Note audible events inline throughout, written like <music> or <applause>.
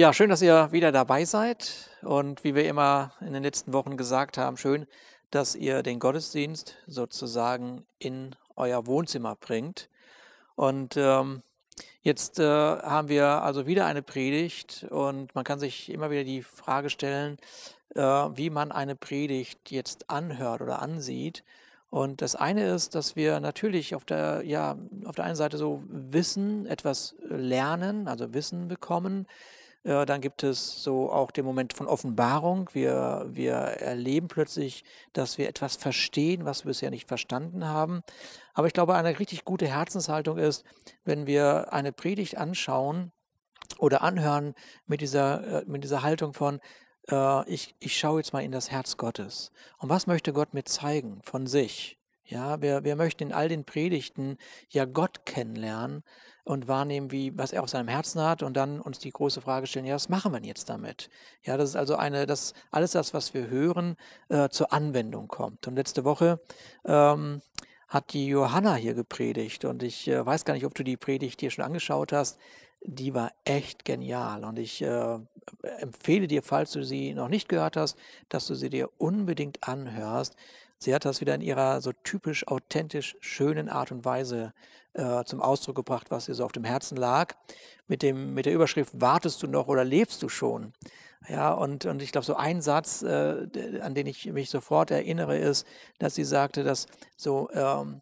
Ja, schön, dass ihr wieder dabei seid. Und wie wir immer in den letzten Wochen gesagt haben, schön, dass ihr den Gottesdienst sozusagen in euer Wohnzimmer bringt. Und ähm, jetzt äh, haben wir also wieder eine Predigt und man kann sich immer wieder die Frage stellen, äh, wie man eine Predigt jetzt anhört oder ansieht. Und das eine ist, dass wir natürlich auf der, ja, auf der einen Seite so Wissen, etwas lernen, also Wissen bekommen, äh, dann gibt es so auch den Moment von Offenbarung. Wir, wir erleben plötzlich, dass wir etwas verstehen, was wir bisher nicht verstanden haben. Aber ich glaube, eine richtig gute Herzenshaltung ist, wenn wir eine Predigt anschauen oder anhören mit dieser, äh, mit dieser Haltung von, äh, ich, ich schaue jetzt mal in das Herz Gottes. Und was möchte Gott mir zeigen von sich? Ja, wir, wir möchten in all den Predigten ja Gott kennenlernen und wahrnehmen, wie, was er auf seinem Herzen hat und dann uns die große Frage stellen, ja, was machen wir jetzt damit? Ja, das ist also eine, dass alles das, was wir hören, äh, zur Anwendung kommt. Und letzte Woche ähm, hat die Johanna hier gepredigt und ich äh, weiß gar nicht, ob du die Predigt dir schon angeschaut hast. Die war echt genial und ich äh, empfehle dir, falls du sie noch nicht gehört hast, dass du sie dir unbedingt anhörst, Sie hat das wieder in ihrer so typisch authentisch schönen Art und Weise äh, zum Ausdruck gebracht, was ihr so auf dem Herzen lag. Mit, dem, mit der Überschrift, wartest du noch oder lebst du schon? Ja, und, und ich glaube, so ein Satz, äh, an den ich mich sofort erinnere, ist, dass sie sagte, dass so, ähm,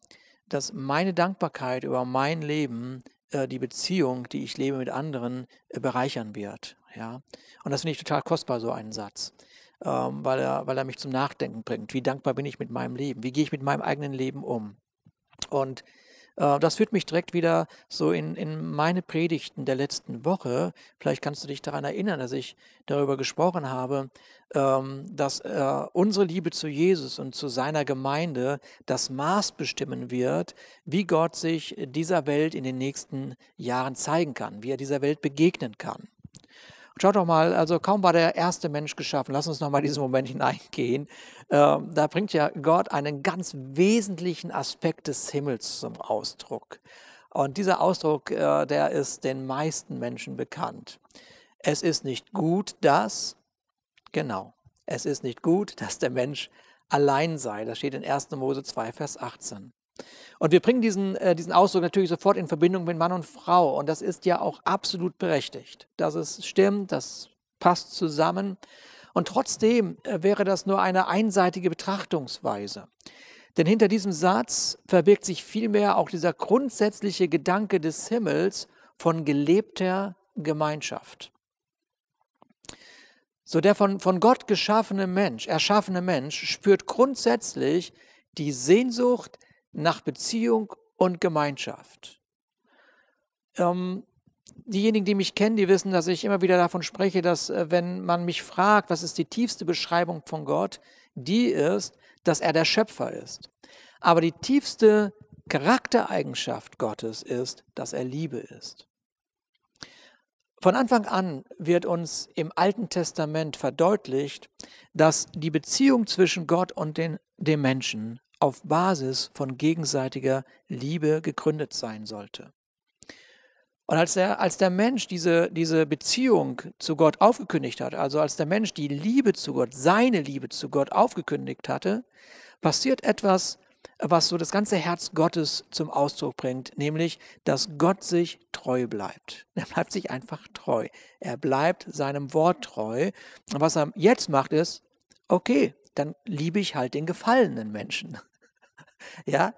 dass meine Dankbarkeit über mein Leben äh, die Beziehung, die ich lebe mit anderen, äh, bereichern wird. Ja, und das finde ich total kostbar, so einen Satz ähm, weil, er, weil er mich zum Nachdenken bringt. Wie dankbar bin ich mit meinem Leben? Wie gehe ich mit meinem eigenen Leben um? Und äh, das führt mich direkt wieder so in, in meine Predigten der letzten Woche. Vielleicht kannst du dich daran erinnern, dass ich darüber gesprochen habe, ähm, dass äh, unsere Liebe zu Jesus und zu seiner Gemeinde das Maß bestimmen wird, wie Gott sich dieser Welt in den nächsten Jahren zeigen kann, wie er dieser Welt begegnen kann schaut doch mal, also kaum war der erste Mensch geschaffen, lass uns nochmal diesen Moment hineingehen. Ähm, da bringt ja Gott einen ganz wesentlichen Aspekt des Himmels zum Ausdruck. Und dieser Ausdruck, äh, der ist den meisten Menschen bekannt. Es ist nicht gut, dass, genau, es ist nicht gut, dass der Mensch allein sei. Das steht in 1. Mose 2, Vers 18. Und wir bringen diesen, äh, diesen Ausdruck natürlich sofort in Verbindung mit Mann und Frau. Und das ist ja auch absolut berechtigt. Das ist, stimmt, das passt zusammen. Und trotzdem äh, wäre das nur eine einseitige Betrachtungsweise. Denn hinter diesem Satz verbirgt sich vielmehr auch dieser grundsätzliche Gedanke des Himmels von gelebter Gemeinschaft. So der von, von Gott geschaffene Mensch, erschaffene Mensch spürt grundsätzlich die Sehnsucht, nach Beziehung und Gemeinschaft. Ähm, diejenigen, die mich kennen, die wissen, dass ich immer wieder davon spreche, dass äh, wenn man mich fragt, was ist die tiefste Beschreibung von Gott, die ist, dass er der Schöpfer ist. Aber die tiefste Charaktereigenschaft Gottes ist, dass er Liebe ist. Von Anfang an wird uns im Alten Testament verdeutlicht, dass die Beziehung zwischen Gott und den, dem Menschen auf Basis von gegenseitiger Liebe gegründet sein sollte. Und als der, als der Mensch diese, diese Beziehung zu Gott aufgekündigt hat, also als der Mensch die Liebe zu Gott, seine Liebe zu Gott aufgekündigt hatte, passiert etwas, was so das ganze Herz Gottes zum Ausdruck bringt, nämlich, dass Gott sich treu bleibt. Er bleibt sich einfach treu. Er bleibt seinem Wort treu. Und was er jetzt macht, ist, okay, dann liebe ich halt den gefallenen Menschen ja,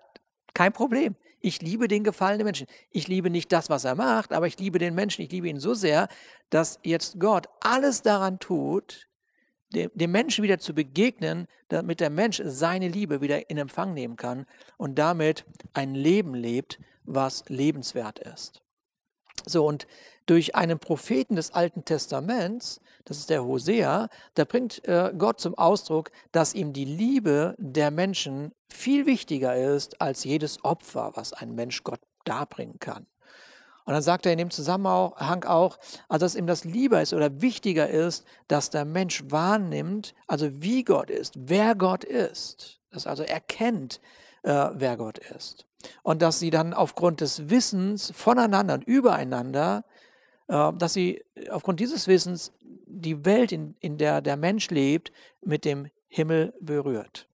kein Problem. Ich liebe den gefallenen Menschen. Ich liebe nicht das, was er macht, aber ich liebe den Menschen. Ich liebe ihn so sehr, dass jetzt Gott alles daran tut, dem, dem Menschen wieder zu begegnen, damit der Mensch seine Liebe wieder in Empfang nehmen kann und damit ein Leben lebt, was lebenswert ist. So, und durch einen Propheten des Alten Testaments, das ist der Hosea, da bringt äh, Gott zum Ausdruck, dass ihm die Liebe der Menschen viel wichtiger ist als jedes Opfer, was ein Mensch Gott darbringen kann. Und dann sagt er in dem Zusammenhang auch, also dass ihm das lieber ist oder wichtiger ist, dass der Mensch wahrnimmt, also wie Gott ist, wer Gott ist, dass er also erkennt, äh, wer Gott ist. Und dass sie dann aufgrund des Wissens voneinander und übereinander, äh, dass sie aufgrund dieses Wissens die Welt, in, in der der Mensch lebt, mit dem Himmel berührt.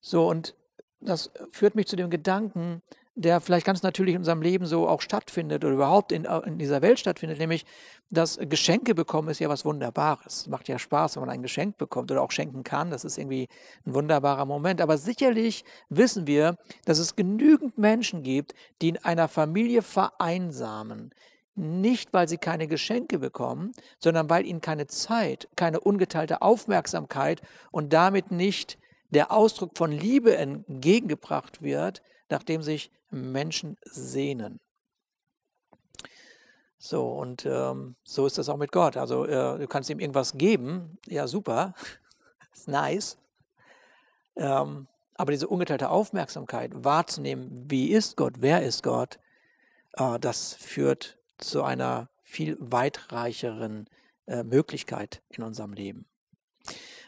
So, und das führt mich zu dem Gedanken, der vielleicht ganz natürlich in unserem Leben so auch stattfindet oder überhaupt in, äh, in dieser Welt stattfindet, nämlich, dass Geschenke bekommen ist ja was Wunderbares. Es Macht ja Spaß, wenn man ein Geschenk bekommt oder auch schenken kann. Das ist irgendwie ein wunderbarer Moment. Aber sicherlich wissen wir, dass es genügend Menschen gibt, die in einer Familie vereinsamen, nicht weil sie keine Geschenke bekommen, sondern weil ihnen keine Zeit, keine ungeteilte Aufmerksamkeit und damit nicht der Ausdruck von Liebe entgegengebracht wird, nachdem sich Menschen sehnen. So, und ähm, so ist das auch mit Gott. Also äh, du kannst ihm irgendwas geben, ja super, <laughs> ist nice. Ähm, aber diese ungeteilte Aufmerksamkeit wahrzunehmen, wie ist Gott, wer ist Gott, äh, das führt zu einer viel weitreicheren äh, Möglichkeit in unserem Leben.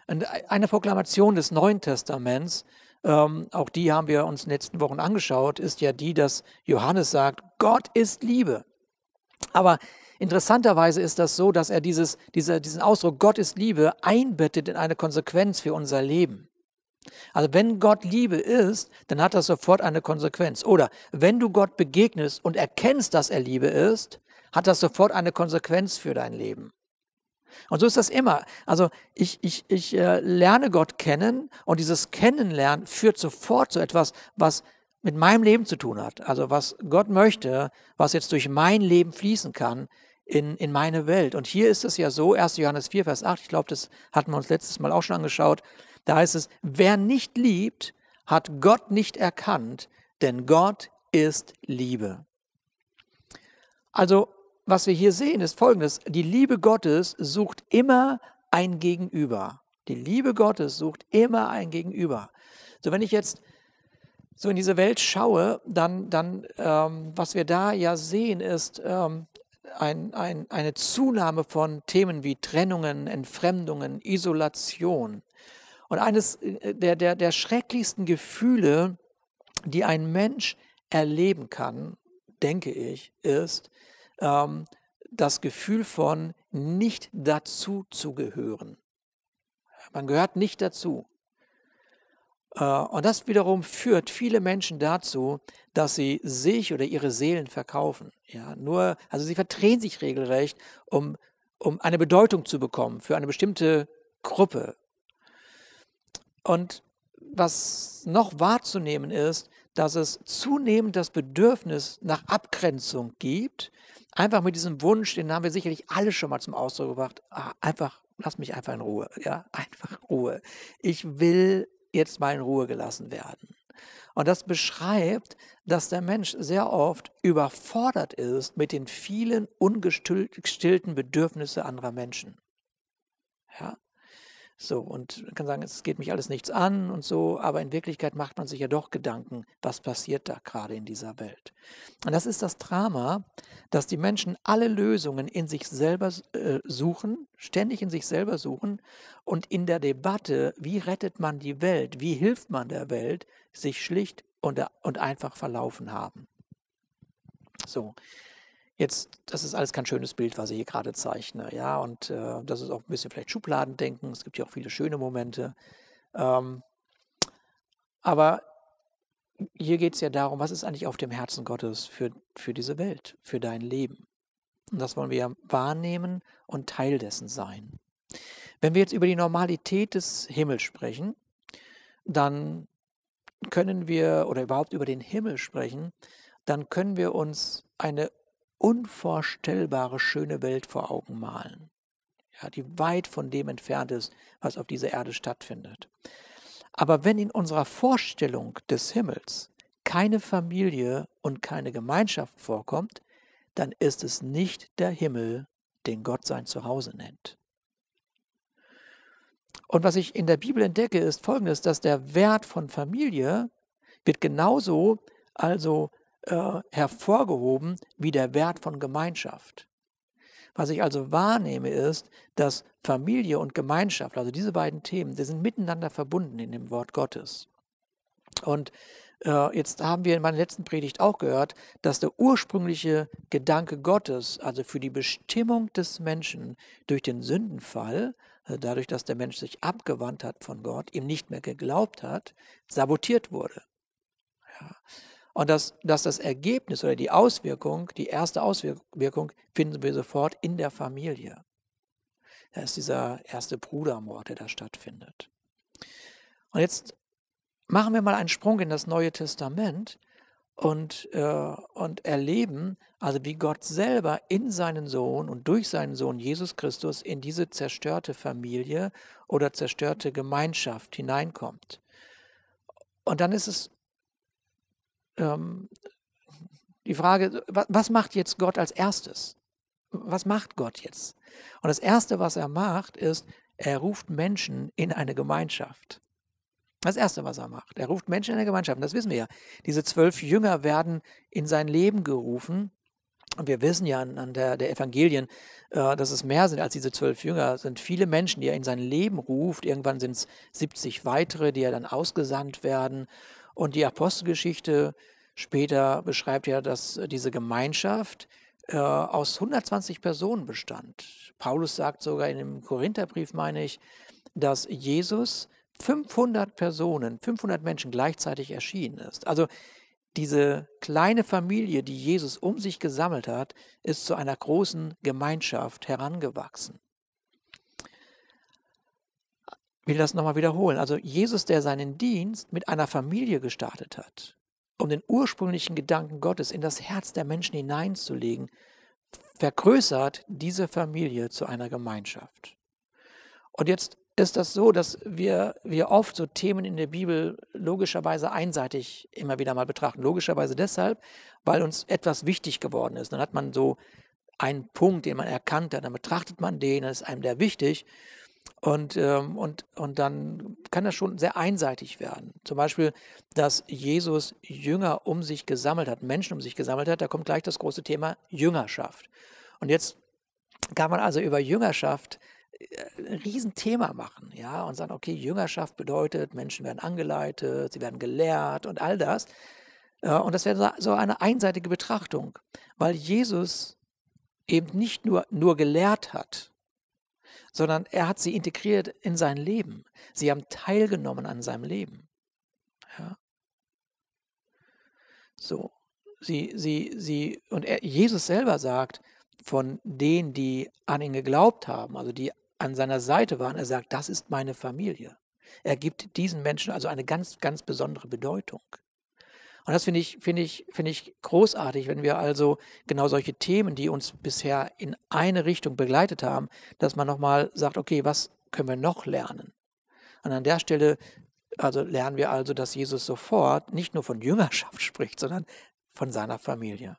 Und äh, eine Proklamation des Neuen Testaments ähm, auch die haben wir uns in den letzten Wochen angeschaut, ist ja die, dass Johannes sagt, Gott ist Liebe. Aber interessanterweise ist das so, dass er dieses, dieser, diesen Ausdruck Gott ist Liebe einbettet in eine Konsequenz für unser Leben. Also wenn Gott Liebe ist, dann hat das sofort eine Konsequenz. Oder wenn du Gott begegnest und erkennst, dass er Liebe ist, hat das sofort eine Konsequenz für dein Leben. Und so ist das immer. Also ich, ich, ich äh, lerne Gott kennen und dieses Kennenlernen führt sofort zu etwas, was mit meinem Leben zu tun hat. Also was Gott möchte, was jetzt durch mein Leben fließen kann in, in meine Welt. Und hier ist es ja so, 1. Johannes 4, Vers 8, ich glaube, das hatten wir uns letztes Mal auch schon angeschaut, da heißt es, wer nicht liebt, hat Gott nicht erkannt, denn Gott ist Liebe. Also was wir hier sehen, ist folgendes. Die Liebe Gottes sucht immer ein Gegenüber. Die Liebe Gottes sucht immer ein Gegenüber. So, wenn ich jetzt so in diese Welt schaue, dann, dann ähm, was wir da ja sehen, ist ähm, ein, ein, eine Zunahme von Themen wie Trennungen, Entfremdungen, Isolation. Und eines äh, der, der, der schrecklichsten Gefühle, die ein Mensch erleben kann, denke ich, ist, ähm, das Gefühl von nicht dazu zu gehören. Man gehört nicht dazu. Äh, und das wiederum führt viele Menschen dazu, dass sie sich oder ihre Seelen verkaufen. Ja, nur, also sie verdrehen sich regelrecht, um, um eine Bedeutung zu bekommen für eine bestimmte Gruppe. Und was noch wahrzunehmen ist, dass es zunehmend das Bedürfnis nach Abgrenzung gibt. Einfach mit diesem Wunsch, den haben wir sicherlich alle schon mal zum Ausdruck gebracht, ah, einfach, lass mich einfach in Ruhe, ja, einfach Ruhe. Ich will jetzt mal in Ruhe gelassen werden. Und das beschreibt, dass der Mensch sehr oft überfordert ist mit den vielen ungestillten Bedürfnissen anderer Menschen. Ja? So, und man kann sagen, es geht mich alles nichts an und so, aber in Wirklichkeit macht man sich ja doch Gedanken, was passiert da gerade in dieser Welt. Und das ist das Drama, dass die Menschen alle Lösungen in sich selber äh, suchen, ständig in sich selber suchen und in der Debatte, wie rettet man die Welt, wie hilft man der Welt, sich schlicht und, und einfach verlaufen haben. So, Jetzt, das ist alles kein schönes Bild, was ich hier gerade zeichne. Ja, und äh, das ist auch ein bisschen vielleicht Schubladendenken. Es gibt ja auch viele schöne Momente. Ähm, aber hier geht es ja darum, was ist eigentlich auf dem Herzen Gottes für, für diese Welt, für dein Leben. Und das wollen wir ja wahrnehmen und Teil dessen sein. Wenn wir jetzt über die Normalität des Himmels sprechen, dann können wir, oder überhaupt über den Himmel sprechen, dann können wir uns eine unvorstellbare schöne Welt vor Augen malen, ja, die weit von dem entfernt ist, was auf dieser Erde stattfindet. Aber wenn in unserer Vorstellung des Himmels keine Familie und keine Gemeinschaft vorkommt, dann ist es nicht der Himmel, den Gott sein Zuhause nennt. Und was ich in der Bibel entdecke, ist folgendes, dass der Wert von Familie wird genauso also äh, hervorgehoben wie der Wert von Gemeinschaft. Was ich also wahrnehme, ist, dass Familie und Gemeinschaft, also diese beiden Themen, die sind miteinander verbunden in dem Wort Gottes. Und äh, jetzt haben wir in meiner letzten Predigt auch gehört, dass der ursprüngliche Gedanke Gottes, also für die Bestimmung des Menschen durch den Sündenfall, also dadurch, dass der Mensch sich abgewandt hat von Gott, ihm nicht mehr geglaubt hat, sabotiert wurde. Ja. Und dass, dass das Ergebnis oder die Auswirkung, die erste Auswirkung, finden wir sofort in der Familie. Da ist dieser erste Brudermord, der da stattfindet. Und jetzt machen wir mal einen Sprung in das Neue Testament und, äh, und erleben, also wie Gott selber in seinen Sohn und durch seinen Sohn Jesus Christus in diese zerstörte Familie oder zerstörte Gemeinschaft hineinkommt. Und dann ist es ähm, die Frage, was macht jetzt Gott als erstes? Was macht Gott jetzt? Und das Erste, was er macht, ist, er ruft Menschen in eine Gemeinschaft. Das Erste, was er macht. Er ruft Menschen in eine Gemeinschaft. Und das wissen wir ja. Diese zwölf Jünger werden in sein Leben gerufen. Und wir wissen ja an, der, der Evangelien, äh, dass es mehr sind als diese zwölf Jünger. Es sind viele Menschen, die er in sein Leben ruft. Irgendwann sind es 70 weitere, die er dann ausgesandt werden. Und die Apostelgeschichte später beschreibt ja, dass äh, diese Gemeinschaft äh, aus 120 Personen bestand. Paulus sagt sogar in dem Korintherbrief, meine ich, dass Jesus 500 Personen, 500 Menschen gleichzeitig erschienen ist. Also diese kleine Familie, die Jesus um sich gesammelt hat, ist zu einer großen Gemeinschaft herangewachsen will das nochmal wiederholen. Also Jesus, der seinen Dienst mit einer Familie gestartet hat, um den ursprünglichen Gedanken Gottes in das Herz der Menschen hineinzulegen, vergrößert diese Familie zu einer Gemeinschaft. Und jetzt ist das so, dass wir, wir oft so Themen in der Bibel logischerweise einseitig immer wieder mal betrachten. Logischerweise deshalb, weil uns etwas wichtig geworden ist. Dann hat man so einen Punkt, den man erkannt hat, dann betrachtet man den, dann ist einem der wichtig. Und, ähm, und, und dann kann das schon sehr einseitig werden. Zum Beispiel, dass Jesus Jünger um sich gesammelt hat, Menschen um sich gesammelt hat, da kommt gleich das große Thema Jüngerschaft. Und jetzt kann man also über Jüngerschaft äh, ein Riesenthema machen, ja, und sagen, okay, Jüngerschaft bedeutet, Menschen werden angeleitet, sie werden gelehrt und all das. Äh, und das wäre so eine einseitige Betrachtung, weil Jesus eben nicht nur, nur gelehrt hat, sondern er hat sie integriert in sein Leben. Sie haben teilgenommen an seinem Leben. Ja. So, sie, sie, sie, und er, Jesus selber sagt von denen, die an ihn geglaubt haben, also die an seiner Seite waren, er sagt, das ist meine Familie. Er gibt diesen Menschen also eine ganz, ganz besondere Bedeutung. Und das finde ich, finde ich, finde ich großartig, wenn wir also genau solche Themen, die uns bisher in eine Richtung begleitet haben, dass man nochmal sagt, okay, was können wir noch lernen? Und an der Stelle also lernen wir also, dass Jesus sofort nicht nur von Jüngerschaft <laughs> spricht, sondern von seiner Familie.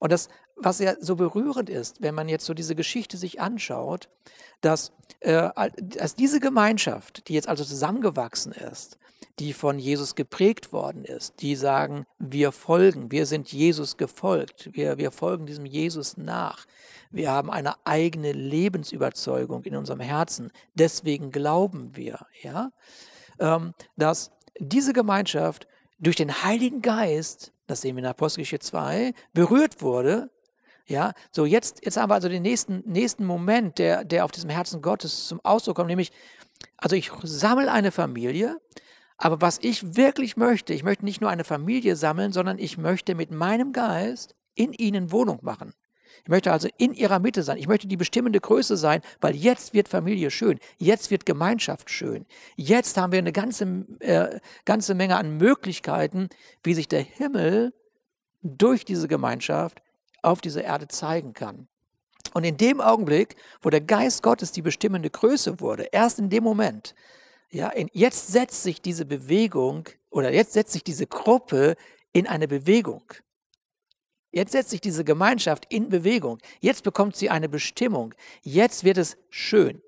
Und das, was ja so berührend ist, wenn man jetzt so diese Geschichte sich anschaut, dass, äh, dass diese Gemeinschaft, die jetzt also zusammengewachsen ist, die von Jesus geprägt worden ist, die sagen, wir folgen, wir sind Jesus gefolgt, wir, wir folgen diesem Jesus nach, wir haben eine eigene Lebensüberzeugung in unserem Herzen, deswegen glauben wir, ja, ähm, dass diese Gemeinschaft durch den Heiligen Geist, das sehen wir in Apostelgeschichte 2, berührt wurde, ja, so jetzt, jetzt haben wir also den nächsten, nächsten Moment, der, der auf diesem Herzen Gottes zum Ausdruck kommt, nämlich, also ich sammle eine Familie, aber was ich wirklich möchte, ich möchte nicht nur eine Familie sammeln, sondern ich möchte mit meinem Geist in ihnen Wohnung machen. Ich möchte also in ihrer Mitte sein. Ich möchte die bestimmende Größe sein, weil jetzt wird Familie schön. Jetzt wird Gemeinschaft schön. Jetzt haben wir eine ganze, äh, ganze Menge an Möglichkeiten, wie sich der Himmel durch diese Gemeinschaft auf dieser Erde zeigen kann. Und in dem Augenblick, wo der Geist Gottes die bestimmende Größe wurde, erst in dem Moment, ja, jetzt setzt sich diese Bewegung oder jetzt setzt sich diese Gruppe in eine Bewegung. Jetzt setzt sich diese Gemeinschaft in Bewegung. Jetzt bekommt sie eine Bestimmung. Jetzt wird es schön.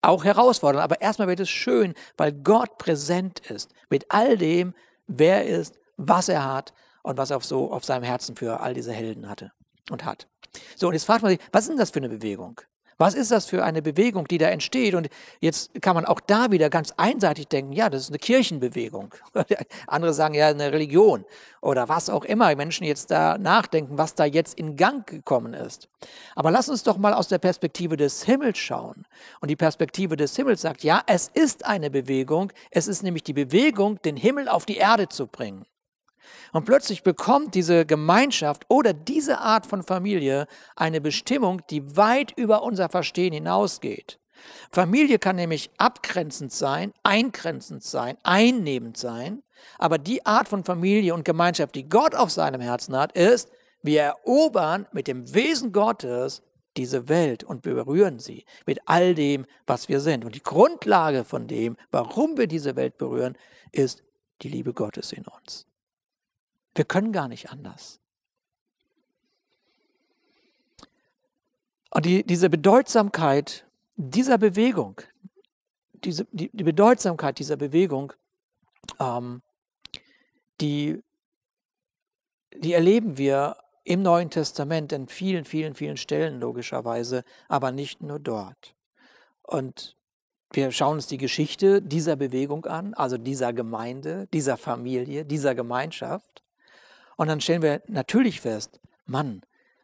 Auch herausfordernd, aber erstmal wird es schön, weil Gott präsent ist mit all dem, wer er ist, was er hat und was er auf, so, auf seinem Herzen für all diese Helden hatte und hat. So, und jetzt fragt man sich, was ist denn das für eine Bewegung? Was ist das für eine Bewegung, die da entsteht? Und jetzt kann man auch da wieder ganz einseitig denken, ja, das ist eine Kirchenbewegung. <laughs> Andere sagen ja eine Religion oder was auch immer Menschen jetzt da nachdenken, was da jetzt in Gang gekommen ist. Aber lass uns doch mal aus der Perspektive des Himmels schauen. Und die Perspektive des Himmels sagt, ja, es ist eine Bewegung. Es ist nämlich die Bewegung, den Himmel auf die Erde zu bringen. Und plötzlich bekommt diese Gemeinschaft oder diese Art von Familie eine Bestimmung, die weit über unser Verstehen hinausgeht. Familie kann nämlich abgrenzend sein, eingrenzend sein, einnehmend sein, aber die Art von Familie und Gemeinschaft, die Gott auf seinem Herzen hat, ist, wir erobern mit dem Wesen Gottes diese Welt und berühren sie mit all dem, was wir sind. Und die Grundlage von dem, warum wir diese Welt berühren, ist die Liebe Gottes in uns. Wir können gar nicht anders. Und die, diese Bedeutsamkeit dieser Bewegung, diese, die, die Bedeutsamkeit dieser Bewegung, ähm, die, die erleben wir im Neuen Testament in vielen, vielen, vielen Stellen logischerweise, aber nicht nur dort. Und wir schauen uns die Geschichte dieser Bewegung an, also dieser Gemeinde, dieser Familie, dieser Gemeinschaft. Und dann stellen wir natürlich fest, Mann,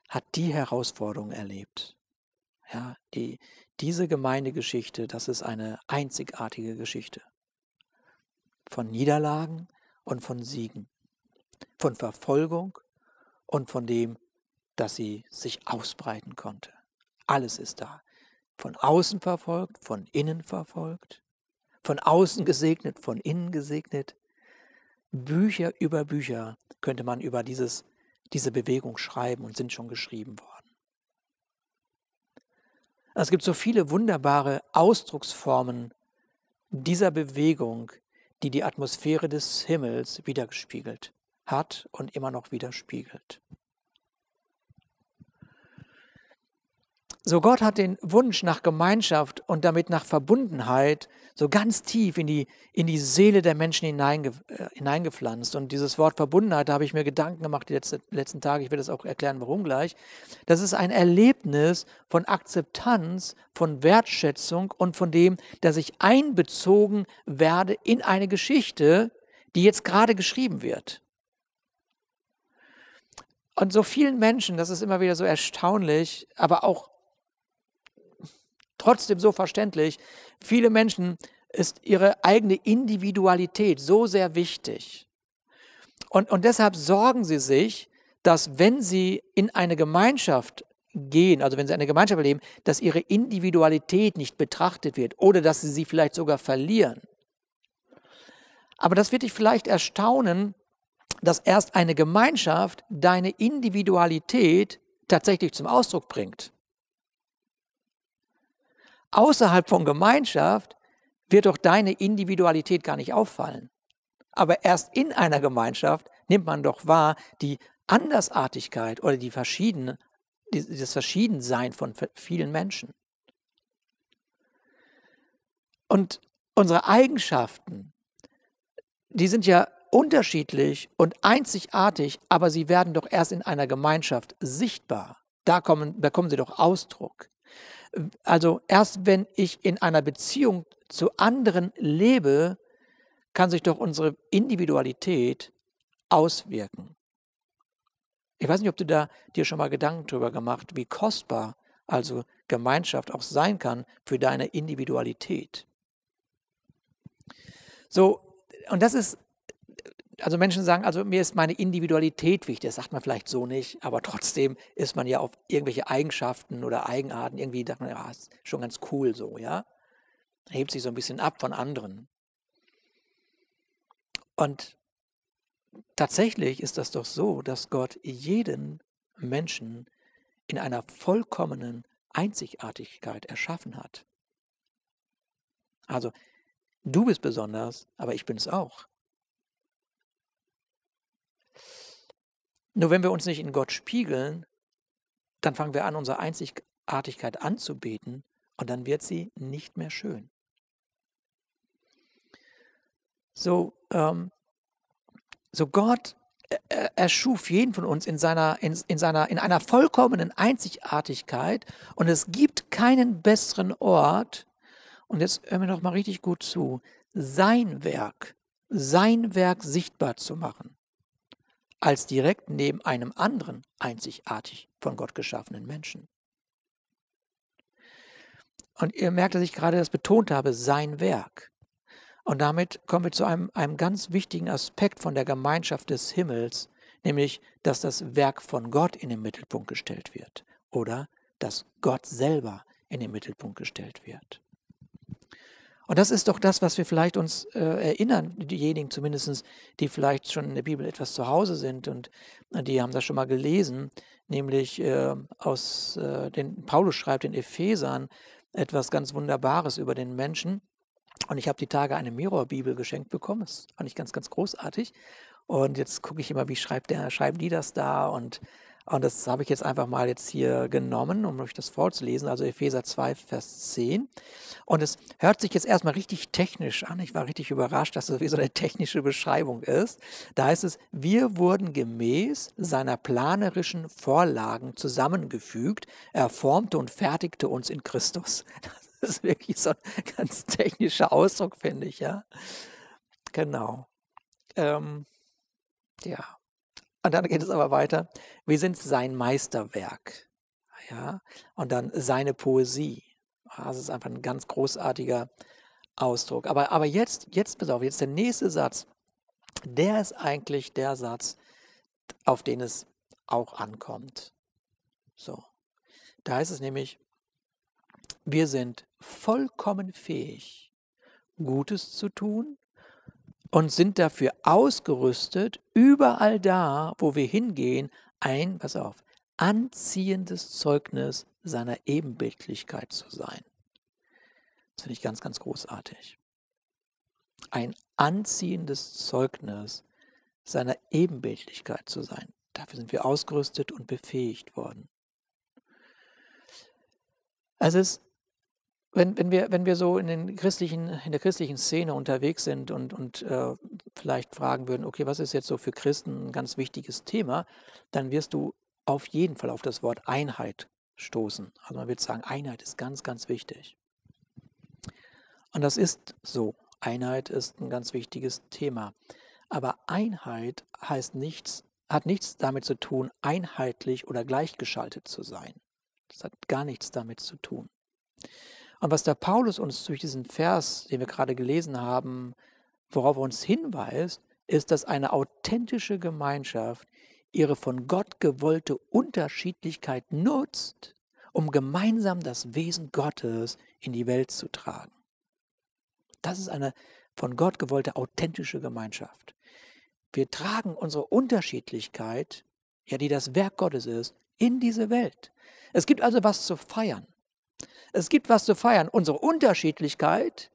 hat die Herausforderung erlebt. Ja, die, diese Gemeindegeschichte, das ist eine einzigartige Geschichte. Von Niederlagen und von Siegen, von Verfolgung und von dem, dass sie sich ausbreiten konnte. Alles ist da. Von außen verfolgt, von innen verfolgt, von außen gesegnet, von innen gesegnet, Bücher über Bücher könnte man über dieses, diese Bewegung schreiben und sind schon geschrieben worden. Es gibt so viele wunderbare Ausdrucksformen dieser Bewegung, die die Atmosphäre des Himmels widergespiegelt hat und immer noch widerspiegelt. So Gott hat den Wunsch nach Gemeinschaft und damit nach Verbundenheit so ganz tief in die, in die Seele der Menschen hineinge, äh, hineingepflanzt. Und dieses Wort Verbundenheit, da habe ich mir Gedanken gemacht die letzte, letzten Tage, ich werde es auch erklären, warum gleich. Das ist ein Erlebnis von Akzeptanz, von Wertschätzung und von dem, dass ich einbezogen werde in eine Geschichte, die jetzt gerade geschrieben wird. Und so vielen Menschen, das ist immer wieder so erstaunlich, aber auch trotzdem so verständlich. Viele Menschen ist ihre eigene Individualität so sehr wichtig. Und, und deshalb sorgen sie sich, dass wenn sie in eine Gemeinschaft gehen, also wenn sie eine Gemeinschaft erleben, dass ihre Individualität nicht betrachtet wird oder dass sie sie vielleicht sogar verlieren. Aber das wird dich vielleicht erstaunen, dass erst eine Gemeinschaft deine Individualität tatsächlich zum Ausdruck bringt. Außerhalb von Gemeinschaft wird doch deine Individualität gar nicht auffallen. Aber erst in einer Gemeinschaft nimmt man doch wahr die Andersartigkeit oder die verschiedene, das Verschiedensein von vielen Menschen. Und unsere Eigenschaften, die sind ja unterschiedlich und einzigartig, aber sie werden doch erst in einer Gemeinschaft sichtbar. Da kommen, bekommen sie doch Ausdruck. Also erst wenn ich in einer Beziehung zu anderen lebe, kann sich doch unsere Individualität auswirken. Ich weiß nicht, ob du da dir schon mal Gedanken darüber gemacht, wie kostbar also Gemeinschaft auch sein kann für deine Individualität. So, und das ist also Menschen sagen, also mir ist meine Individualität wichtig, das sagt man vielleicht so nicht, aber trotzdem ist man ja auf irgendwelche Eigenschaften oder Eigenarten irgendwie, sagt man, ja, ist schon ganz cool so, ja. Hebt sich so ein bisschen ab von anderen. Und tatsächlich ist das doch so, dass Gott jeden Menschen in einer vollkommenen Einzigartigkeit erschaffen hat. Also, du bist besonders, aber ich bin es auch. Nur wenn wir uns nicht in Gott spiegeln, dann fangen wir an, unsere Einzigartigkeit anzubeten und dann wird sie nicht mehr schön. So, ähm, so Gott äh, äh, erschuf jeden von uns in, seiner, in, in, seiner, in einer vollkommenen Einzigartigkeit und es gibt keinen besseren Ort, und jetzt hören wir noch mal richtig gut zu, sein Werk, sein Werk sichtbar zu machen als direkt neben einem anderen einzigartig von Gott geschaffenen Menschen. Und ihr merkt, dass ich gerade das betont habe, sein Werk. Und damit kommen wir zu einem, einem ganz wichtigen Aspekt von der Gemeinschaft des Himmels, nämlich, dass das Werk von Gott in den Mittelpunkt gestellt wird oder dass Gott selber in den Mittelpunkt gestellt wird. Und das ist doch das, was wir vielleicht uns äh, erinnern, diejenigen zumindest, die vielleicht schon in der Bibel etwas zu Hause sind und äh, die haben das schon mal gelesen, nämlich äh, aus äh, den Paulus schreibt in Ephesern etwas ganz Wunderbares über den Menschen. Und ich habe die Tage eine Mirror-Bibel geschenkt bekommen. Das fand ich ganz, ganz großartig. Und jetzt gucke ich immer, wie schreibt der, schreiben die das da und und das habe ich jetzt einfach mal jetzt hier genommen, um euch das vorzulesen, also Epheser 2, Vers 10. Und es hört sich jetzt erstmal richtig technisch an. Ich war richtig überrascht, dass das wie so eine technische Beschreibung ist. Da heißt es, wir wurden gemäß seiner planerischen Vorlagen zusammengefügt. Er formte und fertigte uns in Christus. <laughs> Das ist wirklich so ein ganz technischer Ausdruck, finde ich, ja. Genau. Ähm, ja. Und dann geht es aber weiter. Wir sind sein Meisterwerk. Ja, und dann seine Poesie. Ah, das ist einfach ein ganz großartiger Ausdruck. Aber, aber jetzt, jetzt, pass auf, jetzt der nächste Satz. Der ist eigentlich der Satz, auf den es auch ankommt. So. Da heißt es nämlich, wir sind vollkommen fähig, Gutes zu tun und sind dafür ausgerüstet, überall da, wo wir hingehen, ein, pass auf, anziehendes Zeugnis seiner Ebenbildlichkeit zu sein. Das finde ich ganz, ganz großartig. Ein anziehendes Zeugnis seiner Ebenbildlichkeit zu sein. Dafür sind wir ausgerüstet und befähigt worden. Also es wenn, wenn, wir, wenn wir so in, den christlichen, in der christlichen Szene unterwegs sind und, und äh, vielleicht fragen würden, okay, was ist jetzt so für Christen ein ganz wichtiges Thema, dann wirst du auf jeden Fall auf das Wort Einheit stoßen. Also man wird sagen, Einheit ist ganz, ganz wichtig. Und das ist so. Einheit ist ein ganz wichtiges Thema. Aber Einheit heißt nichts, hat nichts damit zu tun, einheitlich oder gleichgeschaltet zu sein. Das hat gar nichts damit zu tun. Und was der Paulus uns durch diesen Vers, den wir gerade gelesen haben, worauf er uns hinweist, ist, dass eine authentische Gemeinschaft ihre von Gott gewollte Unterschiedlichkeit nutzt, um gemeinsam das Wesen Gottes in die Welt zu tragen. Das ist eine von Gott gewollte authentische Gemeinschaft. Wir tragen unsere Unterschiedlichkeit, ja die das Werk Gottes ist, in diese Welt. Es gibt also was zu feiern. Es gibt was zu feiern. Unsere Unterschiedlichkeit,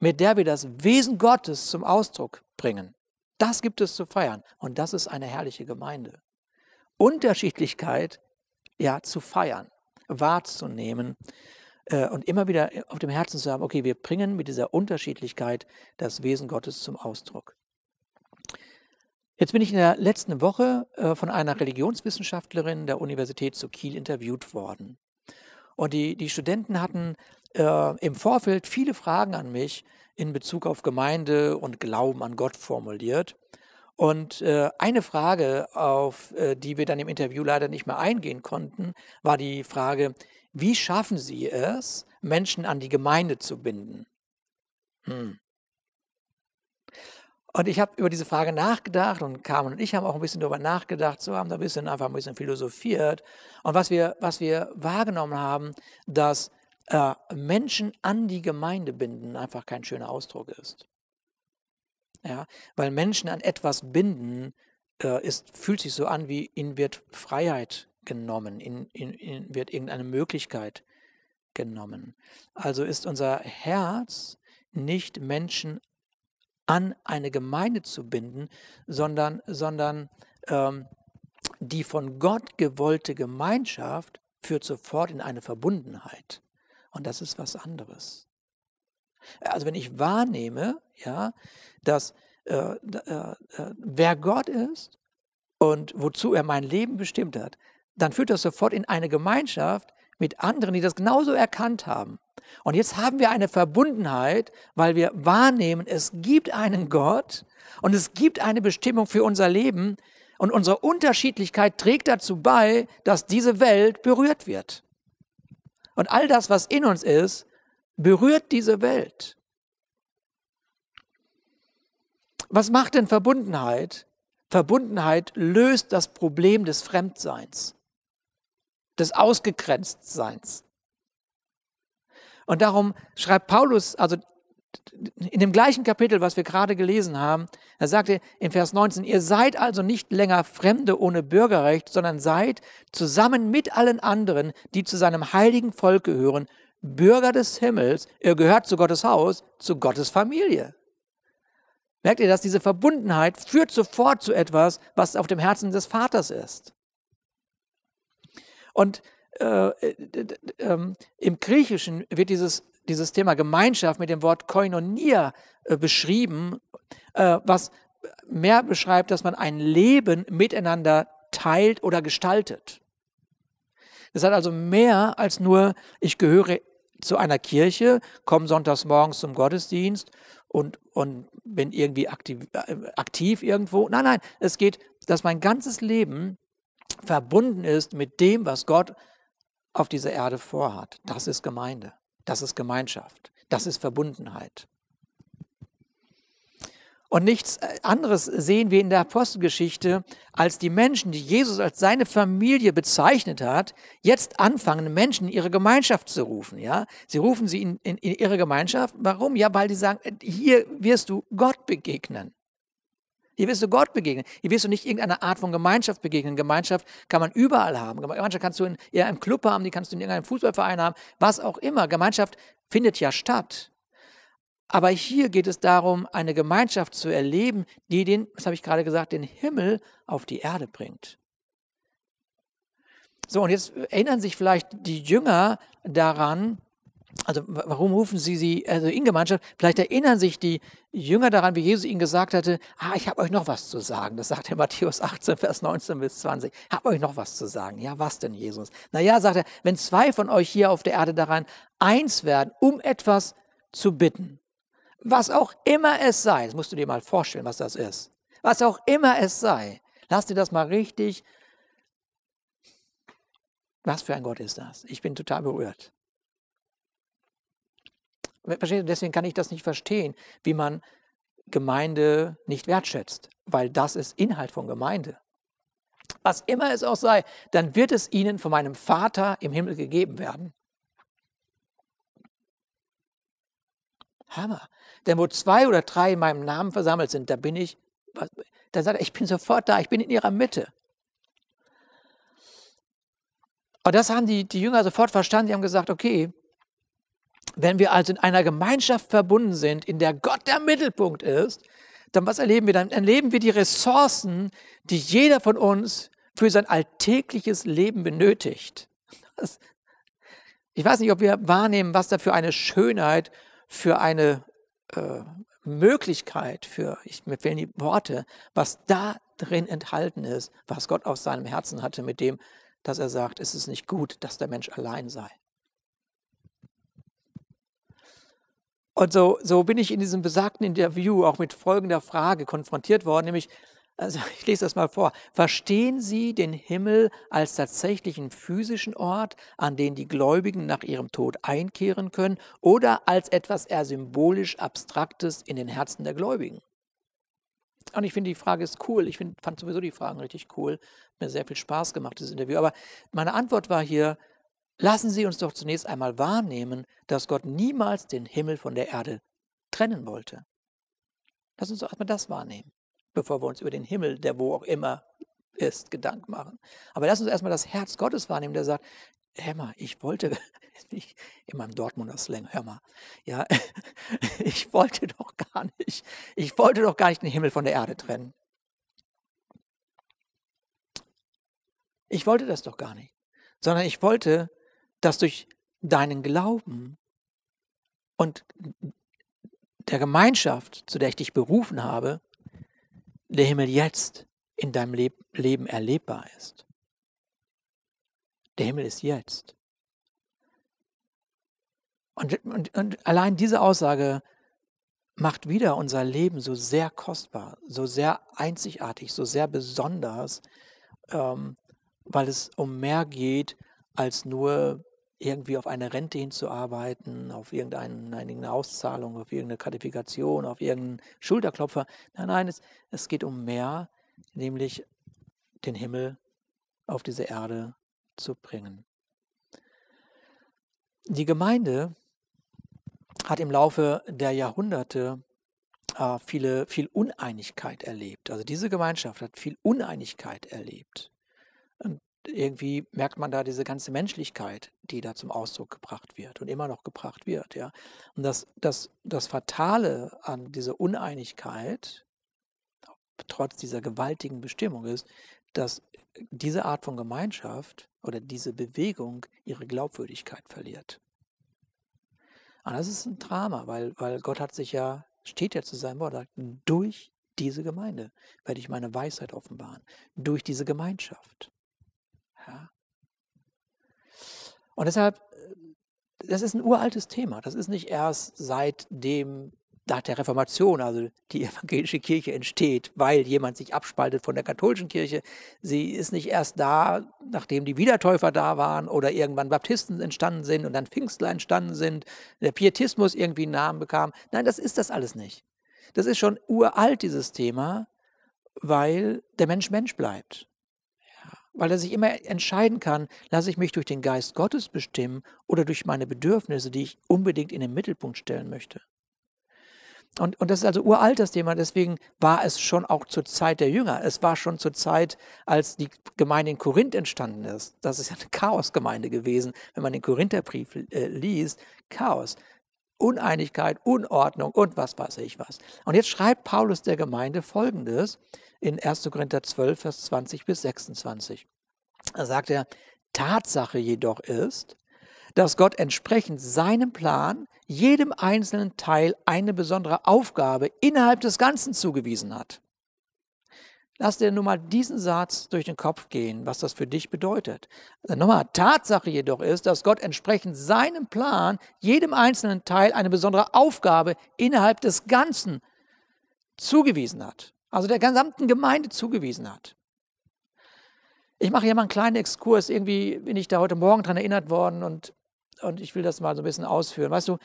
mit der wir das Wesen Gottes zum Ausdruck bringen, das gibt es zu feiern. Und das ist eine herrliche Gemeinde. Unterschiedlichkeit, ja, zu feiern, wahrzunehmen äh, und immer wieder auf dem Herzen zu haben, okay, wir bringen mit dieser Unterschiedlichkeit das Wesen Gottes zum Ausdruck. Jetzt bin ich in der letzten Woche äh, von einer Religionswissenschaftlerin der Universität zu Kiel interviewt worden. Und die, die Studenten hatten äh, im Vorfeld viele Fragen an mich in Bezug auf Gemeinde und Glauben an Gott formuliert. Und äh, eine Frage, auf äh, die wir dann im Interview leider nicht mehr eingehen konnten, war die Frage, wie schaffen Sie es, Menschen an die Gemeinde zu binden? Hm. Und ich habe über diese Frage nachgedacht und Carmen und ich haben auch ein bisschen darüber nachgedacht, so haben da ein bisschen einfach ein bisschen philosophiert. Und was wir, was wir wahrgenommen haben, dass äh, Menschen an die Gemeinde binden einfach kein schöner Ausdruck ist. Ja, weil Menschen an etwas binden, äh, ist, fühlt sich so an, wie ihnen wird Freiheit genommen, ihnen, ihnen wird irgendeine Möglichkeit genommen. Also ist unser Herz nicht Menschen an eine Gemeinde zu binden, sondern, sondern ähm, die von Gott gewollte Gemeinschaft führt sofort in eine Verbundenheit. Und das ist was anderes. Also wenn ich wahrnehme, ja, dass äh, äh, äh, wer Gott ist und wozu er mein Leben bestimmt hat, dann führt das sofort in eine Gemeinschaft mit anderen, die das genauso erkannt haben. Und jetzt haben wir eine Verbundenheit, weil wir wahrnehmen, es gibt einen Gott und es gibt eine Bestimmung für unser Leben. Und unsere Unterschiedlichkeit trägt dazu bei, dass diese Welt berührt wird. Und all das, was in uns ist, berührt diese Welt. Was macht denn Verbundenheit? Verbundenheit löst das Problem des Fremdseins, des Ausgegrenztseins. Und darum schreibt Paulus, also in dem gleichen Kapitel, was wir gerade gelesen haben, er sagte in Vers 19, ihr seid also nicht länger Fremde ohne Bürgerrecht, sondern seid zusammen mit allen anderen, die zu seinem heiligen Volk gehören, Bürger des Himmels, ihr gehört zu Gottes Haus, zu Gottes Familie. Merkt ihr, dass diese Verbundenheit führt sofort zu etwas, was auf dem Herzen des Vaters ist. Und äh, äh ähm, im Griechischen wird dieses, dieses Thema Gemeinschaft mit dem Wort Koinonia äh, beschrieben, äh, was mehr beschreibt, dass man ein Leben miteinander teilt oder gestaltet. Das hat also mehr als nur, ich gehöre zu einer Kirche, komme sonntags morgens zum Gottesdienst und, und bin irgendwie aktiv, aktiv irgendwo. Nein, nein, es geht, dass mein ganzes Leben verbunden ist mit dem, was Gott auf dieser Erde vorhat. Das ist Gemeinde. Das ist Gemeinschaft. Das ist Verbundenheit. Und nichts äh, anderes sehen wir in der Apostelgeschichte, als die Menschen, die Jesus als seine Familie bezeichnet hat, jetzt anfangen, Menschen in ihre Gemeinschaft zu rufen. Ja? Sie rufen sie in, in, in ihre Gemeinschaft. Warum? Ja, weil sie sagen, äh, hier wirst du Gott begegnen. Hier wirst du Gott begegnen. Hier wirst du nicht irgendeiner Art von Gemeinschaft begegnen. Gemeinschaft kann man überall haben. Gemeinschaft kannst du in einem Club haben, die kannst du in irgendeinem Fußballverein haben, was auch immer. Gemeinschaft findet ja statt. Aber hier geht es darum, eine Gemeinschaft zu erleben, die den, das habe ich gerade gesagt, den Himmel auf die Erde bringt. So, und jetzt erinnern sich vielleicht die Jünger daran, also warum rufen Sie sie also in Gemeinschaft? Vielleicht erinnern sich die Jünger daran, wie Jesus ihnen gesagt hatte, ah, ich habe euch noch was zu sagen. Das sagt er Matthäus 18, Vers 19 bis 20. Ich habe euch noch was zu sagen. Ja, was denn, Jesus? Naja, sagt er, wenn zwei von euch hier auf der Erde daran eins werden, um etwas zu bitten, was auch immer es sei, das musst du dir mal vorstellen, was das ist, was auch immer es sei, lass dir das mal richtig, was für ein Gott ist das? Ich bin total berührt. Deswegen kann ich das nicht verstehen, wie man Gemeinde nicht wertschätzt, weil das ist Inhalt von Gemeinde. Was immer es auch sei, dann wird es ihnen von meinem Vater im Himmel gegeben werden. Hammer. Denn wo zwei oder drei in meinem Namen versammelt sind, da bin ich, da sagt er, ich bin sofort da, ich bin in ihrer Mitte. Und das haben die, die Jünger sofort verstanden. Die haben gesagt, okay, wenn wir also in einer Gemeinschaft verbunden sind, in der Gott der Mittelpunkt ist, dann was erleben wir? Dann erleben wir die Ressourcen, die jeder von uns für sein alltägliches Leben benötigt. ich weiß nicht, ob wir wahrnehmen, was da für eine Schönheit, für eine äh, Möglichkeit, für, ich mir fehlen die Worte, was da drin enthalten ist, was Gott aus seinem Herzen hatte mit dem, dass er sagt, es ist nicht gut, dass der Mensch allein sei. Und so, so bin ich in diesem besagten Interview auch mit folgender Frage konfrontiert worden, nämlich, also <laughs> ich lese das mal vor. Verstehen Sie den Himmel als tatsächlichen physischen Ort, an den die Gläubigen nach ihrem Tod einkehren können, oder als etwas eher symbolisch Abstraktes in den Herzen der Gläubigen? Und ich finde, die Frage ist cool. Ich find, fand sowieso die Fragen richtig cool. mir sehr viel Spaß gemacht, dieses Interview. Aber meine Antwort war hier, Lassen Sie uns doch zunächst einmal wahrnehmen, dass Gott niemals den Himmel von der Erde trennen wollte. Lass uns doch erstmal das wahrnehmen, bevor wir uns über den Himmel, der wo auch immer ist, Gedanken machen. Aber lass uns erstmal das Herz Gottes wahrnehmen, der sagt, hör mal, ich wollte, <laughs> ich, in meinem Dortmunder Slang, hör mal, ja, <laughs> ich wollte doch gar nicht, ich wollte doch gar nicht den Himmel von der Erde trennen. Ich wollte das doch gar nicht, sondern ich wollte, dass durch deinen Glauben und der Gemeinschaft, zu der ich dich berufen habe, der Himmel jetzt in deinem Le Leben erlebbar ist. Der Himmel ist jetzt. Und, und, und allein diese Aussage macht wieder unser Leben so sehr kostbar, so sehr einzigartig, so sehr besonders, ähm, weil es um mehr geht als nur irgendwie auf eine Rente hinzuarbeiten, auf irgendeine Auszahlung, auf irgendeine Gratifikation, auf irgendeinen Schulterklopfer. Nein, nein, es, es geht um mehr, nämlich den Himmel auf diese Erde zu bringen. Die Gemeinde hat im Laufe der Jahrhunderte äh, viele, viel Uneinigkeit erlebt. Also diese Gemeinschaft hat viel Uneinigkeit erlebt irgendwie merkt man da diese ganze Menschlichkeit, die da zum Ausdruck gebracht wird und immer noch gebracht wird. Ja? Und das, das, das Fatale an dieser Uneinigkeit, trotz dieser gewaltigen Bestimmung, ist, dass diese Art von Gemeinschaft oder diese Bewegung ihre Glaubwürdigkeit verliert. Und das ist ein Drama, weil, weil Gott hat sich ja, steht ja zu seinem Wort, sagt, durch diese Gemeinde werde ich meine Weisheit offenbaren, durch diese Gemeinschaft. Ja? Und deshalb, äh, das ist ein uraltes Thema. Das ist nicht erst seitdem nach der Reformation, also die evangelische Kirche entsteht, weil jemand sich abspaltet von der katholischen Kirche. Sie ist nicht erst da, nachdem die Wiedertäufer da waren oder irgendwann Baptisten entstanden sind und dann Pfingstler entstanden sind, der Pietismus irgendwie einen Namen bekam. Nein, das ist das alles nicht. Das ist schon uralt, dieses Thema, weil der Mensch Mensch bleibt weil er sich immer entscheiden kann, lasse ich mich durch den Geist Gottes bestimmen oder durch meine Bedürfnisse, die ich unbedingt in den Mittelpunkt stellen möchte. Und, und das ist also uralt das Thema, deswegen war es schon auch zur Zeit der Jünger. Es war schon zur Zeit, als die Gemeinde in Korinth entstanden ist. Das ist ja eine Chaosgemeinde gewesen, wenn man den Korintherbrief äh, liest. Chaos. Uneinigkeit, Unordnung und was weiß ich was. Und jetzt schreibt Paulus der Gemeinde folgendes in 1. Korinther 12, Vers 20 bis 26. Da sagt er, Tatsache jedoch ist, dass Gott entsprechend seinem Plan jedem einzelnen Teil eine besondere Aufgabe innerhalb des Ganzen zugewiesen hat. Lass dir nun mal diesen Satz durch den Kopf gehen, was das für dich bedeutet. Also nochmal, Tatsache jedoch ist, dass Gott entsprechend seinem Plan jedem einzelnen Teil eine besondere Aufgabe innerhalb des Ganzen zugewiesen hat. Also der gesamten Gemeinde zugewiesen hat. Ich mache hier mal einen kleinen Exkurs. Irgendwie bin ich da heute Morgen dran erinnert worden und, und ich will das mal so ein bisschen ausführen. Weißt du,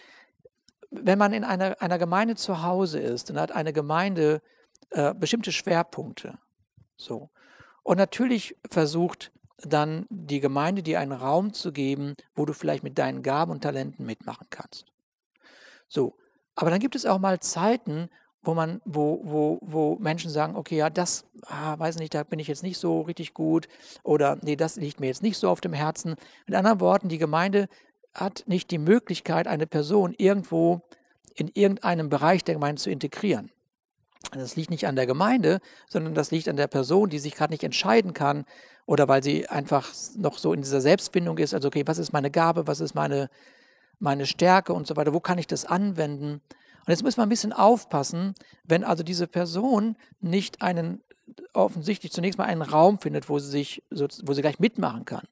wenn man in einer, einer Gemeinde zu Hause ist und hat eine Gemeinde, äh, bestimmte Schwerpunkte. So. Und natürlich versucht dann die Gemeinde dir einen Raum zu geben, wo du vielleicht mit deinen Gaben und Talenten mitmachen kannst. So. Aber dann gibt es auch mal Zeiten, wo man, wo, wo, wo Menschen sagen, okay, ja, das, ah, weiß nicht, da bin ich jetzt nicht so richtig gut oder nee, das liegt mir jetzt nicht so auf dem Herzen. Mit anderen Worten, die Gemeinde hat nicht die Möglichkeit, eine Person irgendwo in irgendeinem Bereich der Gemeinde zu integrieren. Das liegt nicht an der Gemeinde, sondern das liegt an der Person, die sich gerade nicht entscheiden kann oder weil sie einfach noch so in dieser Selbstfindung ist, also okay, was ist meine Gabe, was ist meine, meine Stärke und so weiter, wo kann ich das anwenden? Und jetzt müssen wir ein bisschen aufpassen, wenn also diese Person nicht einen offensichtlich zunächst mal einen Raum findet, wo sie sich, wo sie gleich mitmachen kann.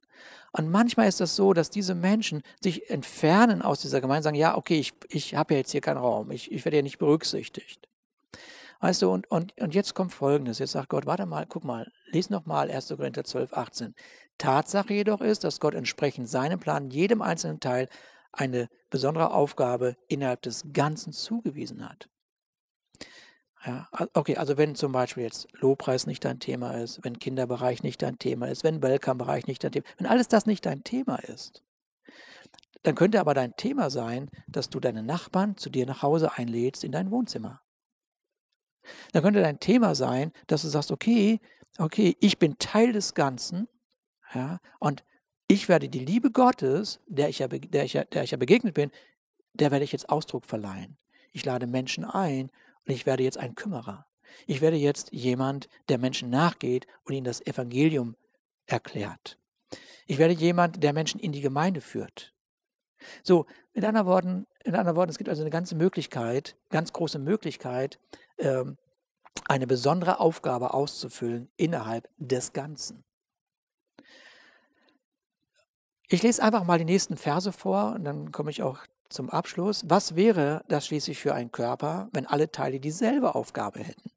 Und manchmal ist das so, dass diese Menschen sich entfernen aus dieser Gemeinde, sagen, ja, okay, ich, ich habe ja jetzt hier keinen Raum, ich, ich werde ja nicht berücksichtigt. Weißt du, und, und, und jetzt kommt Folgendes. Jetzt sagt Gott, warte mal, guck mal, lies nochmal 1. Korinther 12, 18. Tatsache jedoch ist, dass Gott entsprechend seinem Plan jedem einzelnen Teil eine besondere Aufgabe innerhalb des Ganzen zugewiesen hat. Ja, okay, also wenn zum Beispiel jetzt Lobpreis nicht dein Thema ist, wenn Kinderbereich nicht dein Thema ist, wenn Welcome-Bereich nicht dein Thema ist, wenn alles das nicht dein Thema ist, dann könnte aber dein Thema sein, dass du deine Nachbarn zu dir nach Hause einlädst in dein Wohnzimmer. Da könnte dein Thema sein, dass du sagst, okay, okay, ich bin Teil des Ganzen ja, und ich werde die Liebe Gottes, der ich, ja, der, ich ja, der ich ja begegnet bin, der werde ich jetzt Ausdruck verleihen. Ich lade Menschen ein und ich werde jetzt ein Kümmerer. Ich werde jetzt jemand, der Menschen nachgeht und ihnen das Evangelium erklärt. Ich werde jemand, der Menschen in die Gemeinde führt. So, mit anderen Worten, in anderen Worten, es gibt also eine ganze Möglichkeit, ganz große Möglichkeit, ähm, eine besondere Aufgabe auszufüllen innerhalb des Ganzen. Ich lese einfach mal die nächsten Verse vor und dann komme ich auch zum Abschluss. Was wäre das schließlich für ein Körper, wenn alle Teile dieselbe Aufgabe hätten?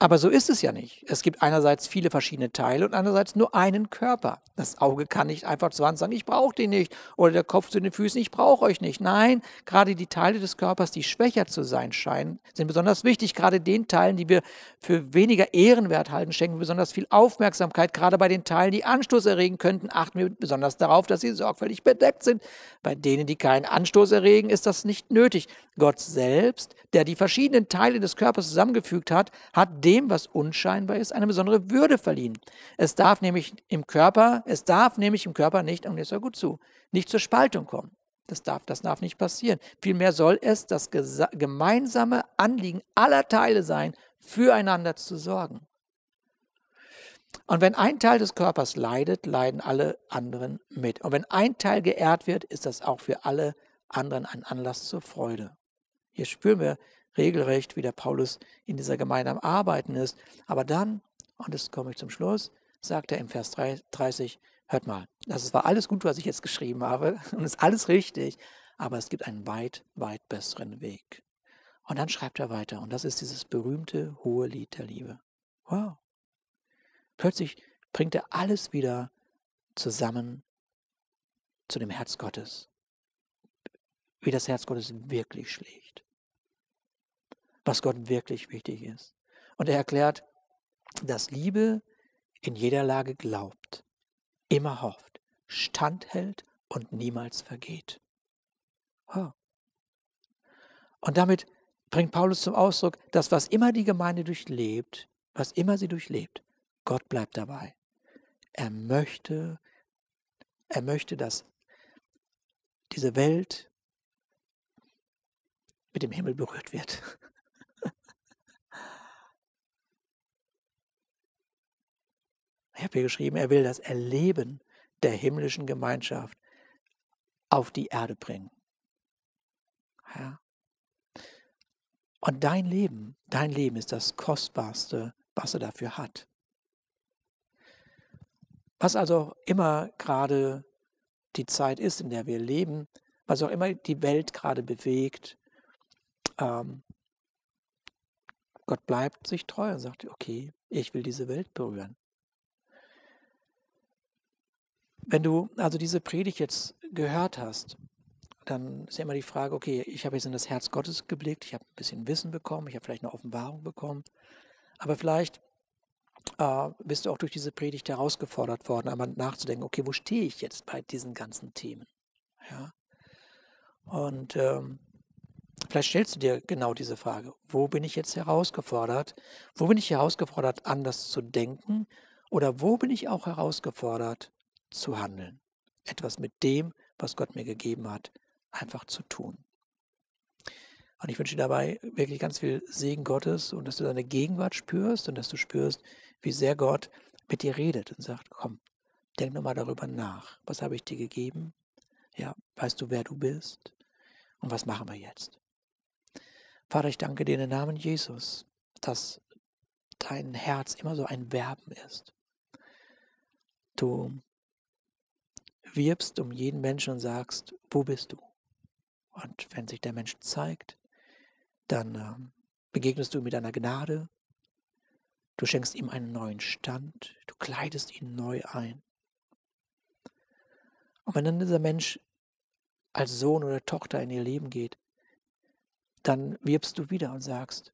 Aber so ist es ja nicht. Es gibt einerseits viele verschiedene Teile und andererseits nur einen Körper. Das Auge kann nicht einfach zu sagen, ich brauche den nicht. Oder der Kopf zu den Füßen, ich brauche euch nicht. Nein, gerade die Teile des Körpers, die schwächer zu sein scheinen, sind besonders wichtig. Gerade den Teilen, die wir für weniger ehrenwert halten, schenken wir besonders viel Aufmerksamkeit. Gerade bei den Teilen, die Anstoß erregen könnten, achten wir besonders darauf, dass sie sorgfältig bedeckt sind. Bei denen, die keinen Anstoß erregen, ist das nicht nötig. Gott selbst, der die verschiedenen Teile des Körpers zusammengefügt hat, hat den dem, was unscheinbar ist, eine besondere Würde verliehen. Es darf nämlich im Körper, es darf nämlich im Körper nicht, und jetzt hör gut zu, nicht zur Spaltung kommen. Das darf, das darf nicht passieren. Vielmehr soll es das gemeinsame Anliegen aller Teile sein, füreinander zu sorgen. Und wenn ein Teil des Körpers leidet, leiden alle anderen mit. Und wenn ein Teil geehrt wird, ist das auch für alle anderen ein Anlass zur Freude. Hier spüren wir regelrecht, wie der Paulus in dieser Gemeinde am Arbeiten ist. Aber dann, und das komme ich zum Schluss, sagt er im Vers 30, hört mal, das war alles gut, was ich jetzt geschrieben habe <laughs> und ist alles richtig, aber es gibt einen weit, weit besseren Weg. Und dann schreibt er weiter und das ist dieses berühmte hohe Lied der Liebe. Wow. Plötzlich bringt er alles wieder zusammen zu dem Herz Gottes, wie das Herz Gottes wirklich schlägt was Gott wirklich wichtig ist. Und er erklärt, dass Liebe in jeder Lage glaubt, immer hofft, standhält und niemals vergeht. Und damit bringt Paulus zum Ausdruck, dass was immer die Gemeinde durchlebt, was immer sie durchlebt, Gott bleibt dabei. Er möchte, er möchte, dass diese Welt mit dem Himmel berührt wird. <laughs> Ich habe hier geschrieben, er will das Erleben der himmlischen Gemeinschaft auf die Erde bringen. Ja. Und dein Leben, dein Leben ist das Kostbarste, was er dafür hat. Was also immer gerade die Zeit ist, in der wir leben, was auch immer die Welt gerade bewegt, ähm, Gott bleibt sich treu und sagt, okay, ich will diese Welt berühren. Wenn du also diese Predigt jetzt gehört hast, dann ist ja immer die Frage, okay, ich habe jetzt in das Herz Gottes geblickt, ich habe ein bisschen Wissen bekommen, ich habe vielleicht eine Offenbarung bekommen, aber vielleicht äh, bist du auch durch diese Predigt herausgefordert worden, einmal nachzudenken, okay, wo stehe ich jetzt bei diesen ganzen Themen? Ja? Und ähm, vielleicht stellst du dir genau diese Frage, wo bin ich jetzt herausgefordert? Wo bin ich herausgefordert, anders zu denken? Oder wo bin ich auch herausgefordert, zu handeln. Etwas mit dem, was Gott mir gegeben hat, einfach zu tun. Und ich wünsche dir dabei wirklich ganz viel Segen Gottes und dass du deine Gegenwart spürst und dass du spürst, wie sehr Gott mit dir redet und sagt, komm, denk nochmal darüber nach. Was habe ich dir gegeben? Ja, weißt du, wer du bist? Und was machen wir jetzt? Vater, ich danke dir in den Namen Jesus, dass dein Herz immer so ein Werben ist. Du wirbst um jeden Menschen und sagst, wo bist du? Und wenn sich der Mensch zeigt, dann ähm, begegnest du ihm mit deiner Gnade, du schenkst ihm einen neuen Stand, du kleidest ihn neu ein. Und wenn dann dieser Mensch als Sohn oder Tochter in ihr Leben geht, dann wirbst du wieder und sagst,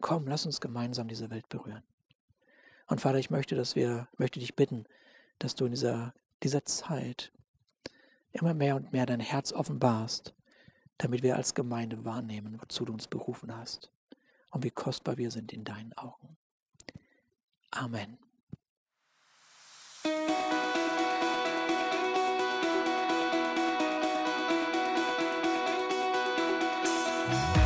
komm, lass uns gemeinsam diese Welt berühren. Und Vater, ich möchte, dass wir, möchte dich bitten, dass du in dieser dieser Zeit immer mehr und mehr dein Herz offenbarst, damit wir als Gemeinde wahrnehmen, wozu du uns berufen hast und wie kostbar wir sind in deinen Augen. Amen. Musik